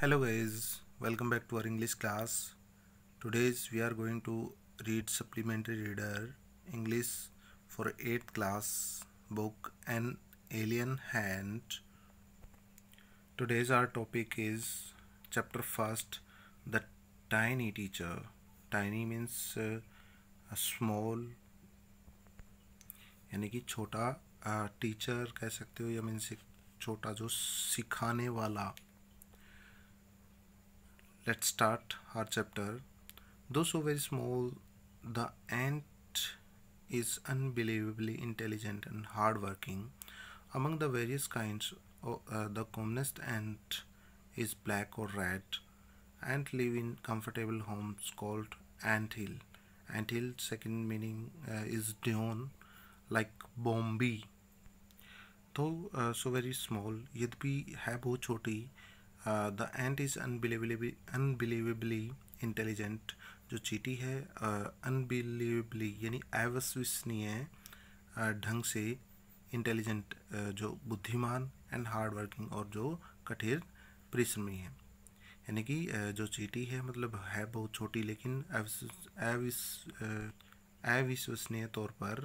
hello guys welcome back to our english class today's we are going to read supplementary reader english for 8th class book an alien hand today's our topic is chapter first the tiny teacher tiny means uh, small यानी कि छोटा teacher कह सकते हो या means एक छोटा जो सिखाने वाला let's start our chapter. Though so very small, the ant is unbelievably intelligent and hardworking. Among the various kinds, oh, uh, the commonest ant is black or red. Ant live in comfortable homes called ant hill. Ant hill second meaning uh, is down, like Bombay. Though uh, so very small, यद्यपि है बहुत छोटी the ant is unbelievably unbelievably intelligent जो चीटी है unbelievably uh, यानी अविश्वसनीय uh, ढंग से इंटेलिजेंट uh, जो बुद्धिमान एंड हार्ड वर्किंग और जो कठिन परिश्रमी है यानी कि uh, जो चीटी है मतलब है बहुत छोटी लेकिन अविश्वसनीय तौर पर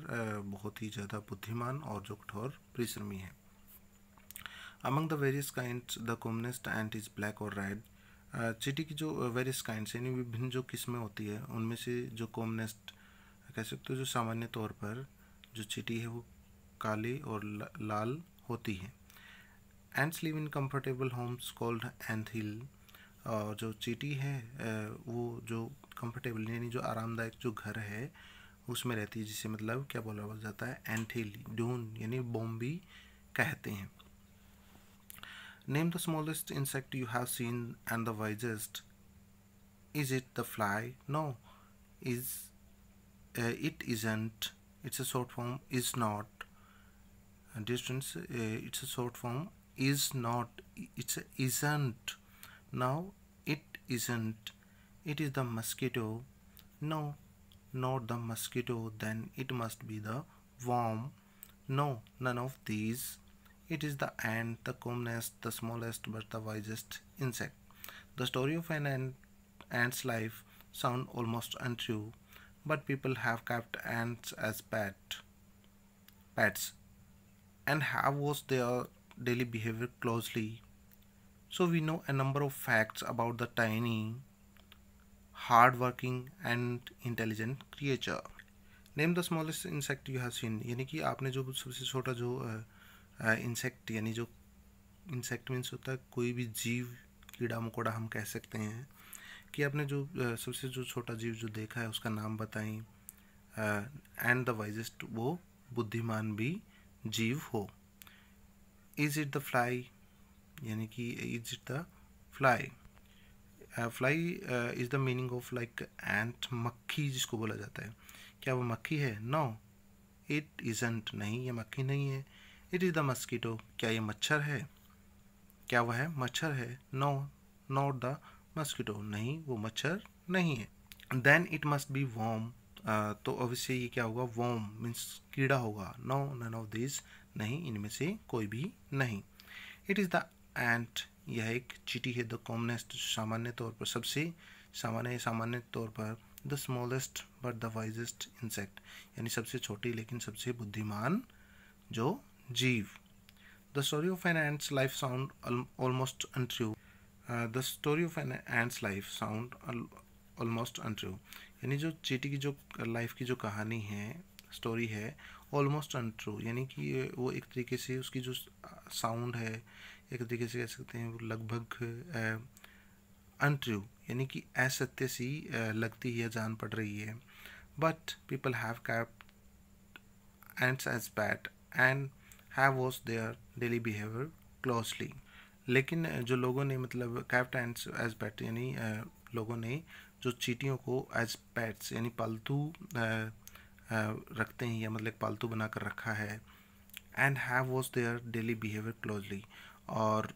बहुत ही ज़्यादा बुद्धिमान और जो कठोर परिश्रमी है among the various kind the communist and is black और रेड चीटी की जो वेरियस uh, काइंड्स यानी विभिन्न जो किस्में होती है उनमें से जो कॉमनेस्ट कह सकते हो जो सामान्य तौर पर जो चीटी है वो काली और लाल होती है ants live in comfortable homes called ant hill और जो चीटी है uh, वो जो कम्फर्टेबल यानी जो आरामदायक जो घर है उसमें रहती है जिसे मतलब क्या बोला जाता है एंथ हिल डून यानी बॉम्बी कहते हैं Name the smallest insect you have seen and the wisest. Is it the fly? No. Is uh, it isn't. It's a short form is not. And uh, distance uh, it's a short form is not. It's a isn't. Now it isn't. It is the mosquito. No, not the mosquito. Then it must be the worm. No, none of these it is the ant, the commonest, the smallest but the wisest insect. The story of an ant, ant's life sound almost untrue, but people have kept ants as pet, pets and have watched their daily behavior closely. So we know a number of facts about the tiny, hardworking and intelligent creature. Name the smallest insect you have seen. यानी कि आपने जो सबसे छोटा जो insect यानी जो insect means होता है कोई भी जीव कीड़ा मकोड़ा हम कह सकते हैं कि आपने जो सबसे जो छोटा जीव जो देखा है उसका नाम बताएं एंड द वाइजेस्ट वो बुद्धिमान भी जीव हो इज इट द फ्लाई यानी कि is it the fly fly is the meaning of like ant मक्खी जिसको बोला जाता है क्या वो मक्खी है नो इट इजेंट नहीं ये मक्खी नहीं है इट इज़ द मस्कीटो क्या ये मच्छर है क्या वह है मच्छर है नो नॉट द मस्कीटो नहीं वो मच्छर नहीं है then it must be warm तो अवश्य ये क्या होगा वॉम मीन्स कीड़ा होगा नो नन ऑफ दिस नहीं इनमें से कोई भी नहीं इट इज़ द एंट यह एक चीटी है द कॉमनेस्ट सामान्य तौर पर सबसे सामान्य सामान्य तौर पर the smallest but the wisest insect यानी सबसे छोटी लेकिन सबसे बुद्धिमान जो Jeev. The story of an ant's life sound al almost untrue. Uh, the story of an ant's life sound al almost untrue. यानी जो चीटी की जो लाइफ की जो कहानी है स्टोरी है ऑलमोस्ट अनट्रू यानी कि वो एक तरीके से उसकी जो साउंड है एक तरीके से कह सकते हैं वो लगभग अनट्रू uh, यानी कि असत्य सी uh, लगती है जान पड़ रही है but people have kept ants as pets and have watch their daily behaviour closely लेकिन जो लोगों ने मतलब कैप्ट एज पैट यानी लोगों ने जो चीटियों को एज पैट्स यानी पालतू रखते हैं या मतलब पालतू बना कर रखा है and have was their daily behaviour closely और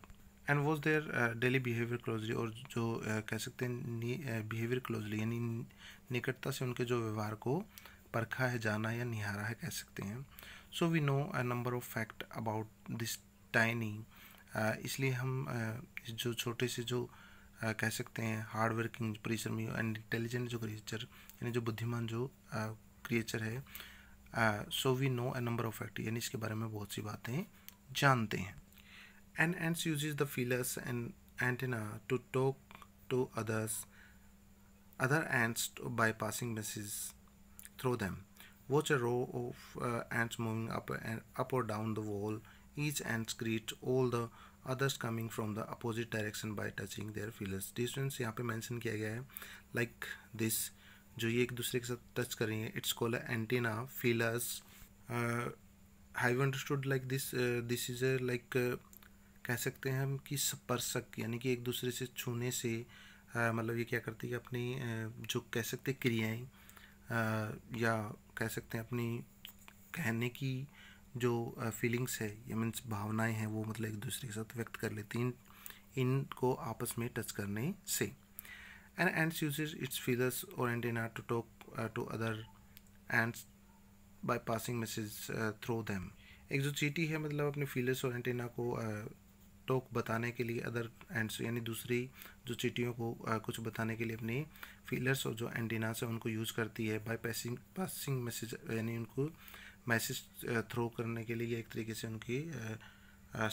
and was their daily behaviour closely और जो कह सकते हैं बिहेवियर क्लोजली यानी निकटता से उनके जो व्यवहार को परखा है जाना या निहारा है कह सकते हैं so we know a number of fact about this tiny इसलिए हम uh, जो छोटे से जो uh, कह सकते हैं हार्ड वर्किंग परिश्रमी एंड इंटेलिजेंट जो क्रिएचर यानी जो बुद्धिमान जो क्रिएचर uh, है so we know a number of fact यानी इसके बारे में बहुत सी बातें जानते हैं and ants use the feelers and antenna to talk to others other ants by passing message through them Watch a row of uh, ants moving up and up or down the wall. Each ant greets all the others coming from the opposite direction by touching their feelers distance यहाँ पे mention किया गया है like like this जो ये एक दूसरे के साथ टच कर रही है it's call antenna feelers have understood like this this is like कह सकते हैं हम कि स्पर्शक यानी कि एक दूसरे से छूने से uh, मतलब ये क्या करती है अपनी uh, जो कह सकते क्रियाएँ uh, या कह सकते हैं अपनी कहने की जो फीलिंग्स है या मीन्स भावनाएं हैं वो मतलब एक दूसरे के साथ व्यक्त कर लेती हैं इनको आपस में टच करने से and ants uses its feelers और antenna to talk to other ants by passing message through them एक जो चीटी है मतलब अपने फीलर्स और एंटेना को uh, टोक बताने के लिए अदर एंड्स यानी दूसरी जो चिटियों को आ, कुछ बताने के लिए अपनी फीलर्स और जो एंडिनास है उनको यूज़ करती है बाय पैसिंग पासिंग मैसेज यानी उनको मैसेज थ्रो करने के लिए एक तरीके से उनकी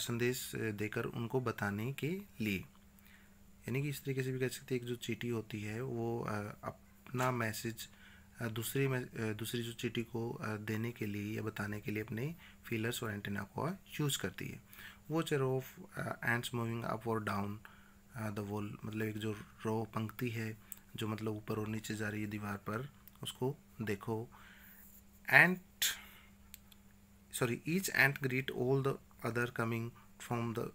संदेश देकर उनको बताने के लिए यानी कि इस तरीके से भी कह सकते हैं कि जो चीटी होती है वो अपना मैसेज दूसरी दूसरी जो चिटी को देने के लिए या बताने के लिए अपने फीलर्स और एंटेना को यूज़ करती है वो जो रो एंड्स मूविंग अप और डाउन द वॉल मतलब एक जो रो पंक्ति है जो मतलब ऊपर और नीचे जा रही है दीवार पर उसको देखो and sorry each ant greet all the other coming from the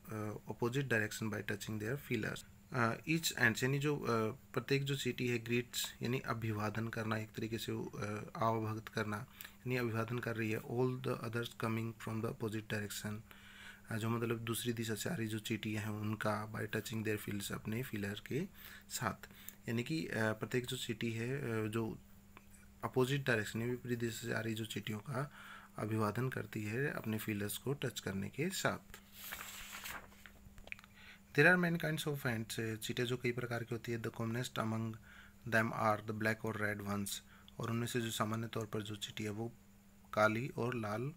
opposite direction by touching their their each and uh, यानी जो uh, प्रत्येक जो सिटी है ग्रीट्स यानी अभिवादन करना एक तरीके से uh, आवभगत करना यानी अभिवादन कर रही है all the others coming from the opposite direction जो मतलब दूसरी दिशा से आ रही जो चीटियाँ हैं उनका बाय टचिंग देयर फील्ड्स अपने फिलर के साथ यानी कि प्रत्येक जो चीटी है जो अपोजिट डायरेक्शन में विपरीत दिशा से आ रही जो चीटियों का अभिवादन करती है अपने फीलर्स को टच करने के साथ there are many kind of ants चीटें जो कई प्रकार की होती है the commonest among them are the black और रेड वंस और उनमें से जो सामान्य तौर पर जो चीटी है वो काली और लाल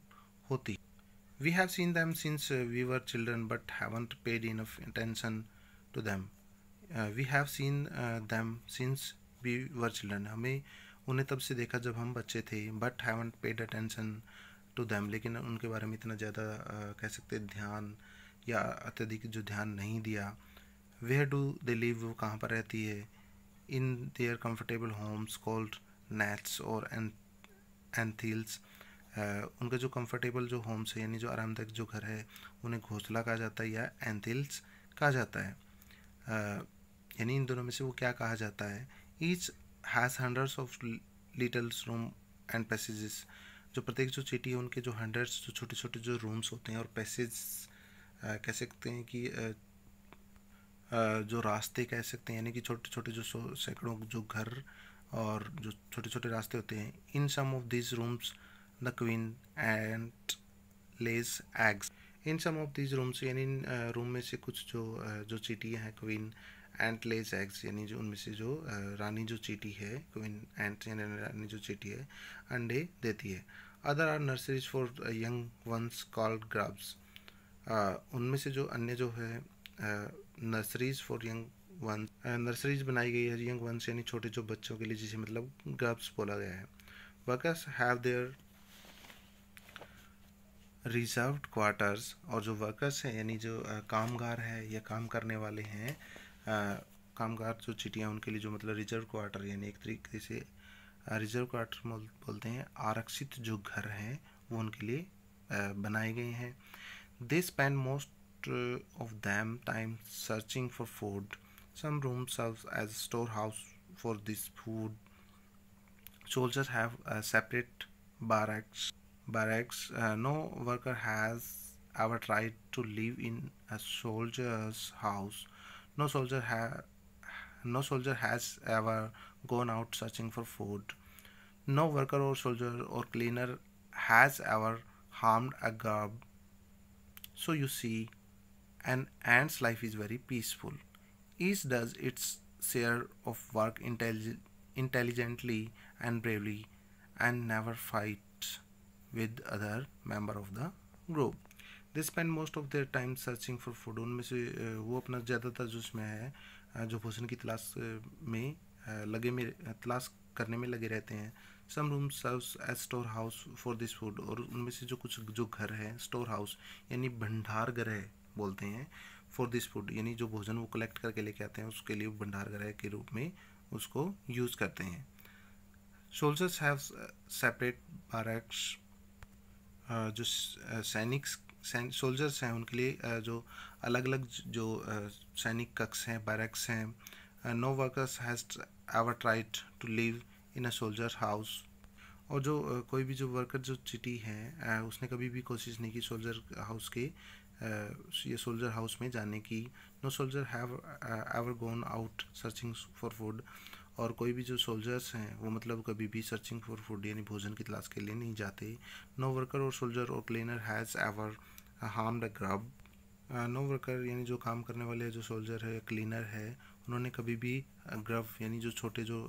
होती है We have seen them since uh, we were children but haven't paid enough attention to them. Uh, we have seen uh, them since we were children. hame unhe tab se dekha jab hum bacche the but haven't paid attention to them. lekin unke bare mein itna zyada uh, keh sakte dhyan ya atyadhik jo dhyan nahi diya where do they live wo kahan par rehti hai in their comfortable homes called nests or nests और anthills उनका जो comfortable जो Holmes है यानी जो आरामदायक जो घर है उन्हें घोंसला कहा जाता है या एंथिल्स कहा जाता है यानी इन दोनों में से वो क्या कहा जाता है each has hundreds of littles room and passages जो प्रत्येक जो चिटी है उनके जो हंड्रेड्स जो छोटे छोटे जो रूम्स होते हैं और पैसेज कह सकते हैं कि आ, जो रास्ते कह सकते हैं यानी कि छोटे छोटे जो सैकड़ों जो घर और जो छोटे छोटे रास्ते होते हैं in some of this rooms the queen and lays eggs in some of these rooms यानी इन रूम में से कुछ जो जो चीटियाँ हैं क्वीन एंट लेज एग्स यानी जो उनमें से जो रानी जो चीटी है क्वीन एंट यानी रानी जो चीटी है अंडे देती है other are nurseries for young ones called grubs उनमें से जो अन्य जो है nurseries for young ones nurseries बनाई गई है यंग वंस यानी छोटे जो बच्चों के लिए जिसे मतलब ग्रब्स बोला गया है workers have their reserve quarters और जो वर्कर्स हैं यानी जो कामगार है या काम करने वाले हैं कामगार जो चिटियाँ उनके लिए जो मतलब रिजर्व क्वार्टर यानी एक तरीके से रिजर्व क्वार्टर बोलते हैं आरक्षित जो घर हैं वो उनके लिए बनाए गए हैं they spend most of them time searching for food some room serve as store house for this food soldiers have separate barracks barracks uh, no worker has ever tried to live in a soldier's house no soldier ha- no soldier has ever gone out searching for food no worker or soldier or cleaner has ever harmed a garb so you see an ant's life is very peaceful each does its share of work intellig- intelligently and bravely and never fight with other member of the group they spend most of their time searching for food उनमें से वो अपना ज़्यादातर जो उसमें है जो भोजन की तलाश में लगे में तलाश करने में लगे रहते हैं some room serves as store house for this food और उनमें से जो कुछ जो घर है स्टोर हाउस यानी भंडार ग्रह बोलते हैं फॉर दिस फूड यानी जो भोजन वो कलेक्ट करके लेके आते हैं उसके लिए भंडार ग्रह के रूप में उसको यूज़ करते हैं सोल्जर्स हैव सेपरेट बारैक्स जो सैनिक सोल्जर्स हैं उनके लिए जो अलग अलग जो सैनिक कक्ष हैं बैरक्स हैं no workers has ever tried to live in a soldier house और जो कोई भी जो वर्कर जो चिटी है उसने कभी भी कोशिश नहीं की सोल्जर हाउस के ये सोल्जर हाउस में जाने की no soldier have ever gone out searching for food और कोई भी जो सोल्जर्स हैं वो मतलब कभी भी सर्चिंग फॉर फूड यानी भोजन की तलाश के लिए नहीं जाते नो वर्कर और सोल्जर और cleaner has ever harm the grub no worker यानी जो काम करने वाले जो सोल्जर है क्लीनर है उन्होंने कभी भी ग्रव uh, यानी जो छोटे जो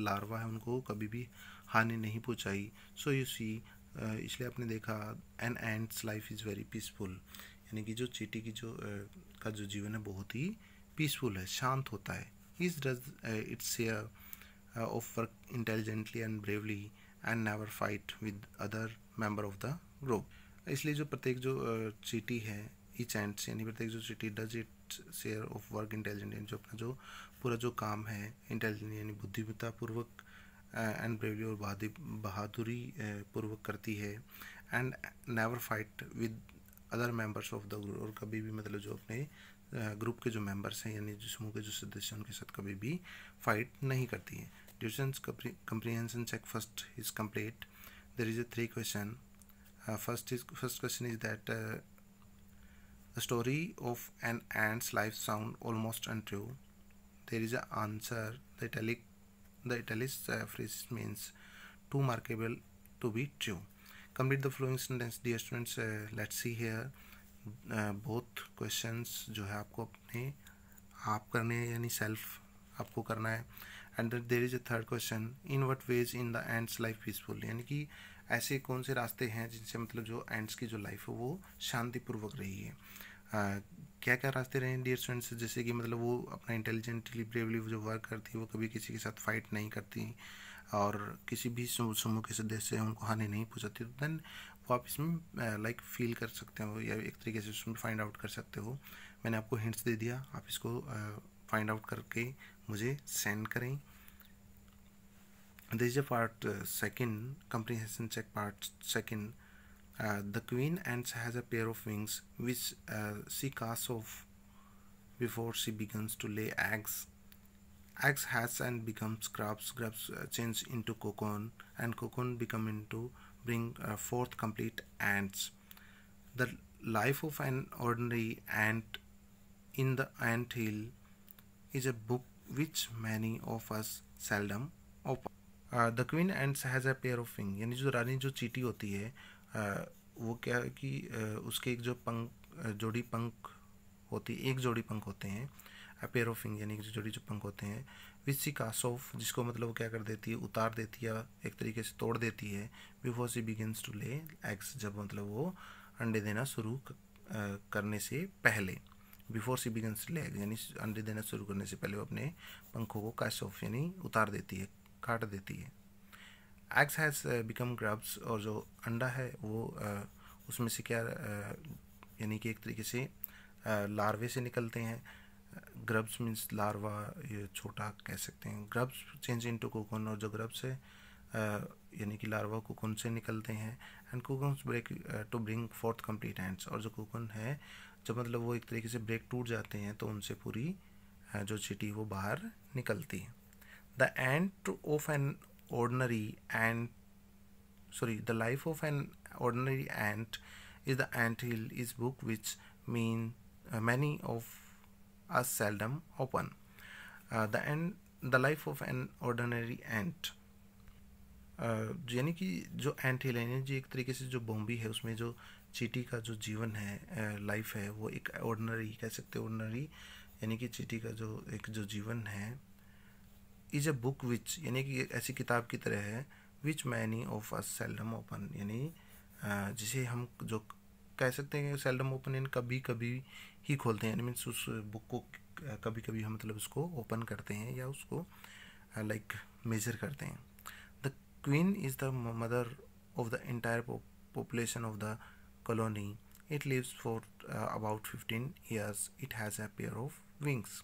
लार्वा uh, है उनको कभी भी हानि नहीं पहुँचाई सो यू सी इसलिए आपने देखा an ants life is very peaceful यानी कि जो चीटी की जो uh, का जो जीवन है बहुत ही पीसफुल है शांत होता है He does uh, its share uh, of work intelligently and bravely and never fight with other member of the group. इसलिए जो प्रत्येक जो चीटी uh, है ईच एंड यानी प्रत्येक जो चीटी does it share of work intelligent यानी जो अपना जो पूरा जो काम है इंटेलिजेंट यानी बुद्धिमत्तापूर्वक एंड ब्रेवली और बहादुरी पूर्वक करती है and never fight with other members of the group और कभी भी मतलब जो अपने ग्रुप के जो मेंबर्स हैं यानी जो समूह के जो सदस्य हैं उनके साथ कभी भी फाइट नहीं करती हैं ड्यूशन comprehension check first is complete there is a three question first is first question is that the story of an ants life sound almost true there is a answer the italic the italic phrase means to markable to be true complete the flowing sentence dear students uh, let's see here uh, both questions जो है आपको अपने आप करने हैं यानी self आपको करना है and there is a third question in what ways in the ants life peaceful यानी कि ऐसे कौन से रास्ते हैं जिनसे मतलब जो एंड्स की जो लाइफ है वो शांतिपूर्वक रही है uh, क्या क्या रास्ते रहे डियर स्टूडेंट्स जैसे कि मतलब वो अपना इंटेलिजेंटली ब्रेवली जो वर्क करती है वो कभी किसी के साथ फाइट नहीं करती और किसी भी समूह के सदस्य उनको हानि नहीं पहुँचाती तो देन वो आप इसमें लाइक फील कर सकते हो या एक तरीके से उसमें फाइंड आउट कर सकते हो मैंने आपको हिंट्स दे दिया आप इसको फाइंड आउट करके मुझे सेंड करें this is part second comprehension check part second the queen ant has a pair of wings which she cast off before she begins to lay eggs Eggs hatch and become becomes grubs. uh, change into cocoon, and cocoon become into bring uh, forth complete ants. The life of an ordinary ant in the ant hill is a book which many of us seldom open. The queen ants has a pair of wing यानी जो रानी जो चीटी होती है uh, वो क्या है कि uh, उसके एक जो पंख जोड़ी पंख होती है एक जोड़ी पंख होते हैं पेयर ऑफ यानी कि जोड़ी जो पंख होते हैं विसी कास ऑफ जिसको मतलब वो क्या कर देती है उतार देती है एक तरीके से तोड़ देती है before she begins to lay eggs जब मतलब वो अंडे देना शुरू करने से पहले बिफोर सी ले एग्स यानी अंडे देना शुरू करने से पहले वो अपने पंखों को काश ऑफ यानी उतार देती है काट देती है एग्स हैज़ बिकम ग्रब्स और जो अंडा है वो उसमें से क्या यानी कि एक तरीके से लार्वे से निकलते हैं ग्रब्स मीन्स लार्वा ये छोटा कह सकते हैं ग्रब्स चेंज इनटू कोकोन और जो ग्रब्स है यानी कि लार्वा कोकोन से निकलते हैं and cocoon break to bring forth complete ants और जो कोकोन है जब मतलब वो एक तरीके से ब्रेक टूट जाते हैं तो उनसे पूरी जो चिटी वो बाहर निकलती है the end of an ordinary and sorry the life of an ordinary ant is the ant hill is book which mean many of are seldom open. Uh, the end the life of an ordinary ant uh, यानी कि जो एंट हिल है जी एक तरीके से जो बॉम्बी है उसमें जो चीटी का जो जीवन है लाइफ uh, है वो एक ऑर्डनरी कह सकते ऑर्डनरी यानी कि चीटी का जो एक जो जीवन है इज अ बुक विच यानी कि ऐसी किताब की तरह है which many of a seldom open यानी uh, जिसे हम जो कह सकते हैं सेल्डम ओपन इन कभी कभी ही खोलते हैं मीन्स उस बुक को कभी कभी हम मतलब उसको ओपन करते हैं या उसको लाइक मेजर करते हैं the queen is the mother of the entire population of the colony it lives for about fifteen years it has a pair of wings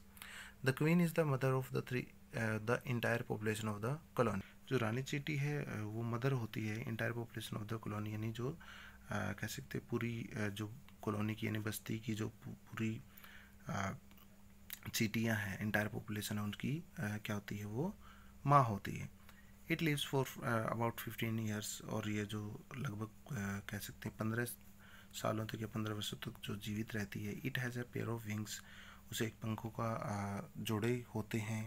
the queen is the mother of the three the entire population of the colony जो रानी चीटी है वो mother होती है entire population of the colony यानी जो कह सकते पूरी जो कॉलोनी की यानी बस्ती की जो पूरी सिटियाँ हैं इंटायर पॉपुलेशन है उनकी क्या होती है वो माँ होती है it lives for about fifteen years और ये जो लगभग कह सकते हैं पंद्रह सालों तक या पंद्रह वर्षों तक जो जीवित रहती है it has a pair of wings उसे एक पंखों का जोड़े होते हैं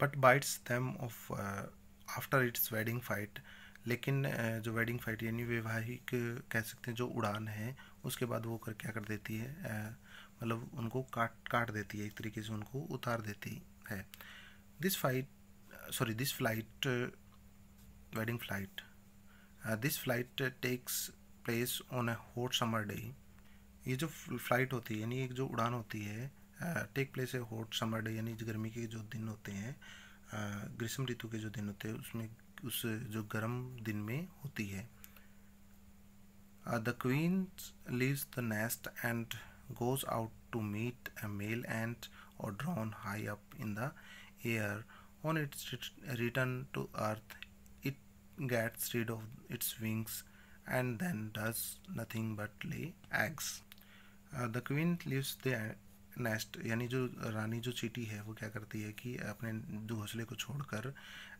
but bites them off after its wedding fight लेकिन जो वेडिंग फाइट यानी वैवाहिक कह सकते हैं जो उड़ान है उसके बाद वो कर क्या कर देती है मतलब उनको काट काट देती है एक तरीके से उनको उतार देती है this fight sorry this flight wedding flight this flight takes place on a hot summer day ये जो फ्लाइट होती है यानी एक जो उड़ान होती है take place a hot summer day यानी गर्मी के जो दिन होते हैं ग्रीष्म ऋतु के जो दिन होते हैं उसमें उस जो गर्म दिन में होती है the queen leaves the nest and goes out to meet a male and और drone high up in the air on its return to earth it gets rid of its wings and then does nothing but lay eggs the queen leaves the nest यानी जो रानी जो चीटी है वो क्या करती है कि अपने दो घोंसले को छोड़कर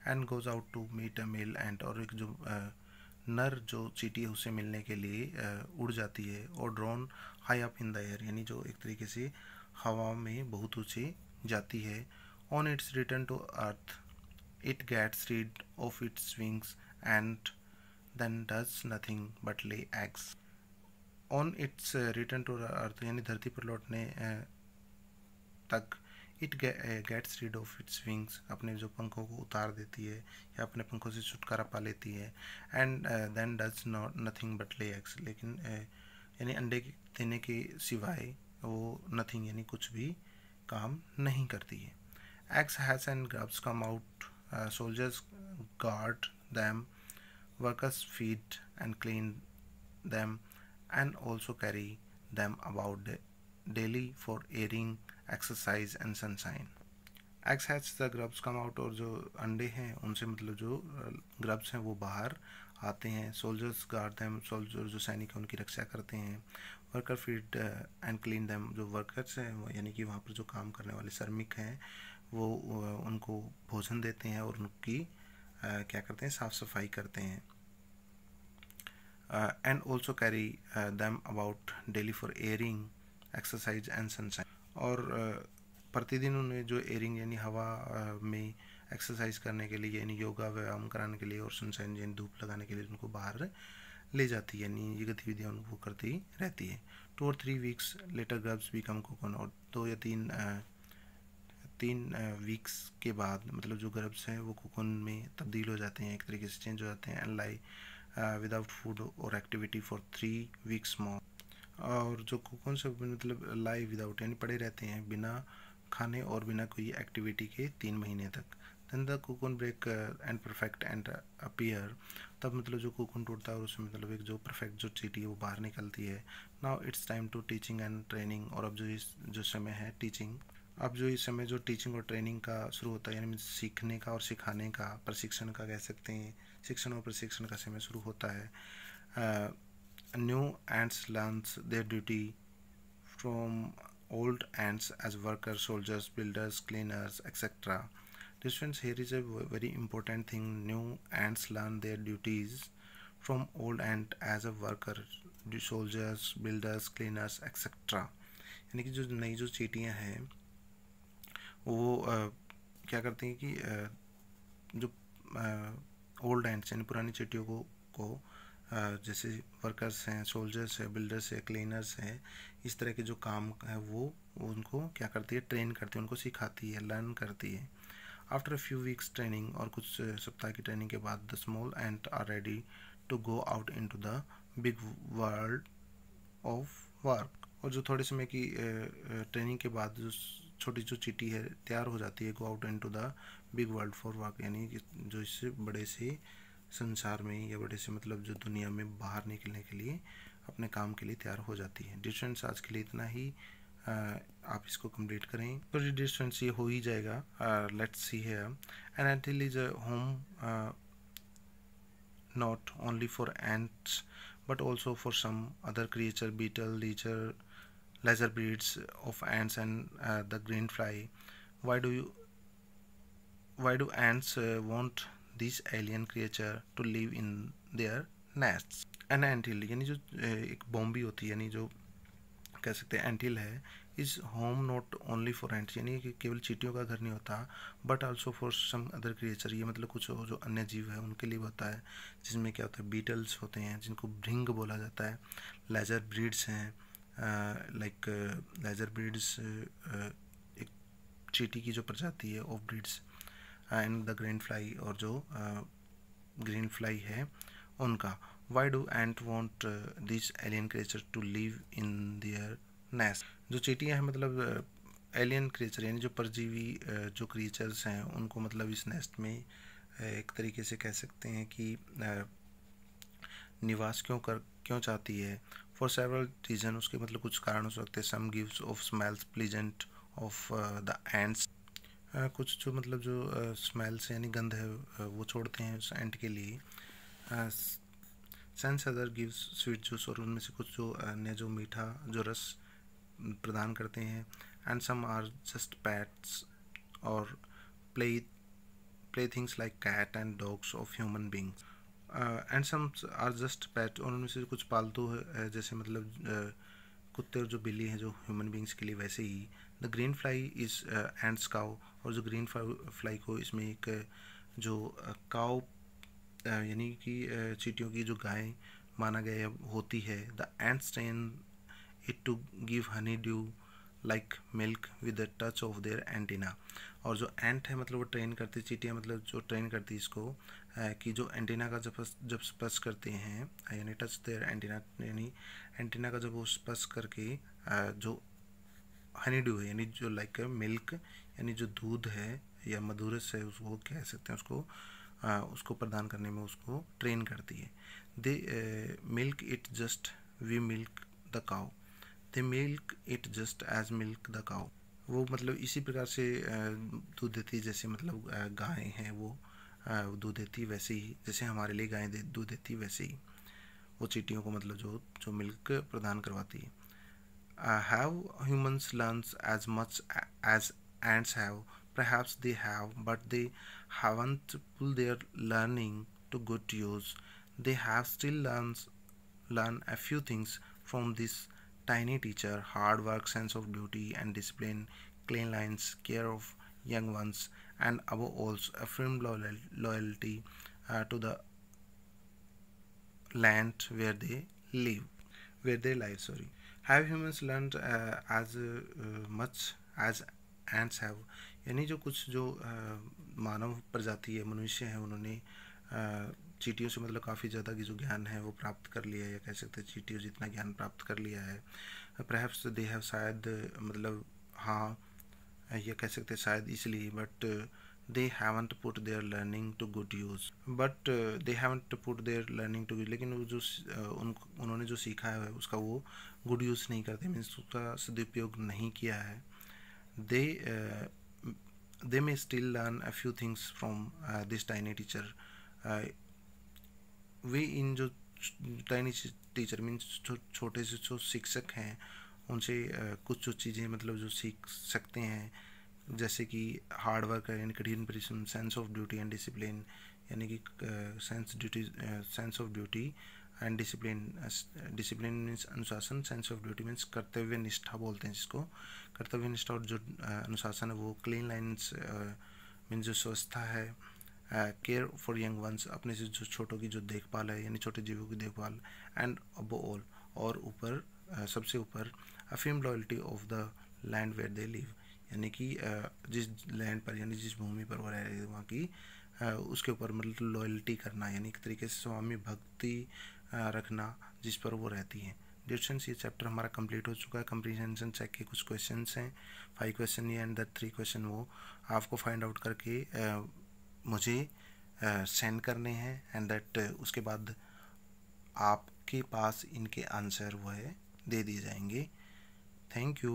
and goes out to meet a male and और एक जो नर जो चीटी है उसे मिलने के लिए उड़ जाती है और drone high up in the air यानी जो एक तरीके से हवा में बहुत ऊँची जाती है on its return to earth it gets rid of its wings and then does nothing but lay eggs on its return to earth यानी धरती पर लौटने तक it gets rid of its wings अपने जो पंखों को उतार देती है या अपने पंखों से छुटकारा पा लेती है and then does not nothing but lay eggs लेकिन uh, यानी अंडे देने के सिवाय वो नथिंग यानी कुछ भी काम नहीं करती है eggs has and grubs come out soldiers guard them workers feed and clean them and also carry them about daily for airing exercise and sunshine eggs hatch the grubs come out और जो अंडे हैं उनसे मतलब जो grubs हैं वो बाहर आते हैं सोल्जर्स गार्ड दैम सोल्जर जो सैनिक हैं उनकी रक्षा करते हैं worker feed and clean them जो वर्कर्स हैं वो यानी कि वहाँ पर जो काम करने वाले श्रमिक हैं वो उनको भोजन देते हैं और उनकी क्या करते हैं साफ़ सफाई करते हैं and also carry them about daily for airing exercise and sunshine और प्रतिदिन उन्हें जो एयरिंग यानी हवा में एक्सरसाइज करने के लिए यानी योगा व्यायाम कराने के लिए और सनसाइन यानी धूप लगाने के लिए उनको बाहर ले जाती है यानी ये गतिविधियाँ उनको करती रहती है टू और three weeks later grubs become cocoon और दो या तीन तीन वीक्स के बाद मतलब जो गर्ब्स हैं वो कोकोन में तब्दील हो जाते हैं एक तरीके से चेंज हो जाते हैं एंड लाई विदाउट फूड और activity for three weeks more और जो कोकोन से मतलब लाइव विदाउट यानी पड़े रहते हैं बिना खाने और बिना कोई एक्टिविटी के तीन महीने तक then the cocoon break and perfect ant appear तब मतलब जो कोकोन टूटता है और उसमें मतलब एक जो परफेक्ट जो चीटी है वो बाहर निकलती है now it's time to teaching and training और अब जो इस जो समय है टीचिंग अब जो इस समय जो टीचिंग और ट्रेनिंग का शुरू होता है यानी सीखने का और सिखाने का प्रशिक्षण का कह सकते हैं शिक्षण और प्रशिक्षण का समय शुरू होता है uh, New ants learns their duty from old ants as workers, soldiers, builders, cleaners, etc. This Students, here is a very important thing. New ants learn their duties from old ant as a worker, soldiers, builders, cleaners, etc. यानी कि जो नई जो चीटियाँ हैं वो आ, क्या करती हैं कि आ, जो ओल्ड एंड्स यानी पुरानी चीटियों को को जैसे वर्कर्स हैं सोल्जर्स हैं बिल्डर्स हैं क्लीनर्स हैं इस तरह के जो काम है वो उनको क्या करती है ट्रेन करती है उनको सिखाती है लर्न करती है after a few weeks training और कुछ सप्ताह की ट्रेनिंग के बाद the small ant are ready to go out into the big world of work और जो थोड़े समय की ट्रेनिंग के बाद जो छोटी जो चिटी है तैयार हो जाती है go out into the big world for work यानी कि जो इससे बड़े से संसार में या बड़े से मतलब जो दुनिया में बाहर निकलने के लिए अपने काम के लिए तैयार हो जाती है डिस्टेंस आज के लिए इतना ही आप इसको कंप्लीट करें तो ये डिस्टेंस ये हो ही जाएगा लेट्स सी है and anthill is a home not only for ants but also for some other creature beetle लीचर lesser breeds of ants and the green fly why do you why do ants want this alien creature to live in their nests an anthill यानी जो एक बॉम्बी होती है यानी जो कह सकते हैं एंटिल है is home not only for ant यानी कि केवल चीटियों का घर नहीं होता but also for some other creature ये मतलब कुछ जो अन्य जीव है उनके लिए होता है जिसमें क्या होता है बीटल्स होते हैं जिनको भृंग बोला जाता है लेजर ब्रीड्स हैं लाइक लेजर ब्रीड्स एक चीटी की जो प्रजाति है of breeds and the green fly और जो ग्रीन फ्लाई है उनका why do ant want this alien creature to live in their nest जो चीटियाँ हैं मतलब एलियन क्रिएचर यानी जो परजीवी जो क्रिएचर्स हैं उनको मतलब इस नेस्ट में एक तरीके से कह सकते हैं कि निवास क्यों कर क्यों चाहती है फॉर सेवरल रीजन उसके मतलब कुछ कारण हो सकते हैं some gives off smells pleasant of the ants कुछ जो मतलब जो स्मेल्स यानी गंध है वो छोड़ते हैं सेंट के लिए sense other gives sweet juice और उनमें से कुछ जो ने जो मीठा जो रस प्रदान करते हैं and some are just pets और play play things like cat and dogs of human beings and some are just pet और उनमें से कुछ पालतू है जैसे मतलब कुत्ते और जो बिल्ली हैं जो ह्यूमन बींग्स के लिए वैसे ही the green fly is ants cow और जो ग्रीन फ्लाई को इसमें एक uh, जो काओ uh, uh, यानी कि चीटियों की जो गाय माना गया होती है द एंड स्टेन it to give honeydew like milk with the touch of their antenna और जो एंट है मतलब वो ट्रेन करती चीटियाँ मतलब जो ट्रेन करती है इसको कि जो एंटीना का जब जब स्पर्श करते हैं यानी टच देयर एंटीना यानी एंटीना का जब वो स्पर्श करके जो हनी ड्यू है यानी जो लाइक मिल्क यानी जो दूध है या मधुरस है उसको कह सकते हैं उसको आ, उसको प्रदान करने में उसको ट्रेन करती है they milk it just we milk the cow they milk it just as milk the cow वो मतलब इसी प्रकार से दूध देती है जैसे मतलब गाय हैं वो दूध देती वैसे ही जैसे हमारे लिए गायें दूध देती वैसे ही वो चीटियों को मतलब जो जो मिल्क प्रदान करवाती है uh, have humans learns as much as ants have perhaps they have but they haven't put their learning to good use they have still learned learn a few things from this tiny teacher hard work sense of duty and discipline clean lines care of young ones and above all a firm loyalty uh, to the land where they live where they live sorry have humans learn as much as ants have यानी जो कुछ जो uh, मानव प्रजाति है मनुष्य है उन्होंने uh, चीटियों से मतलब काफ़ी ज़्यादा की जो ज्ञान है वो प्राप्त कर लिया है या कह सकते हैं चीटियों जितना ज्ञान प्राप्त कर लिया है प्रहप्स दे हैव शायद मतलब हाँ या कह सकते शायद इसलिए but they haven't put their learning to good use but uh, they haven't put their learning to good लेकिन वो जो उन उन्होंने जो सीखा है उसका वो good use नहीं करते means उसका सदुपयोग नहीं किया है they uh, they may still learn a few things from uh, this tiny teacher uh, we in जो tiny teacher means जो छोटे से जो शिक्षक हैं उनसे कुछ जो चीज़ें मतलब जो सीख सकते हैं जैसे कि हार्ड वर्क एंड कठिन परिश्रम sense of duty and discipline यानी कि sense duty sense of duty and discipline discipline means अनुशासन सेंस ऑफ ड्यूटी मीन्स कर्तव्य निष्ठा बोलते हैं जिसको कर्तव्य निष्ठा और जो अनुशासन है वो क्लीन लाइन्स मीन्स जो स्वस्था है केयर फॉर यंग वंस अपने से जो छोटों की जो देखभाल है यानी छोटे जीवों की देखभाल एंड अब ऑल और ऊपर सबसे ऊपर अफीम loyalty of the land where they live यानी कि जिस लैंड पर यानी जिस भूमि पर वो रह रहे थे वहाँ की उसके ऊपर मतलब लॉयल्टी करना यानी एक तरीके से स्वामी भक्ति रखना जिस पर वो रहती हैं डिस्टेंस ये चैप्टर हमारा कंप्लीट हो चुका है कंप्रीहेंशन चेक के कुछ क्वेश्चन हैं फाइव क्वेश्चन ये एंड द थ्री क्वेश्चन वो आपको फाइंड आउट करके मुझे सेंड करने हैं एंड दैट उसके बाद आपके पास इनके आंसर वो है दे दिए जाएंगे थैंक यू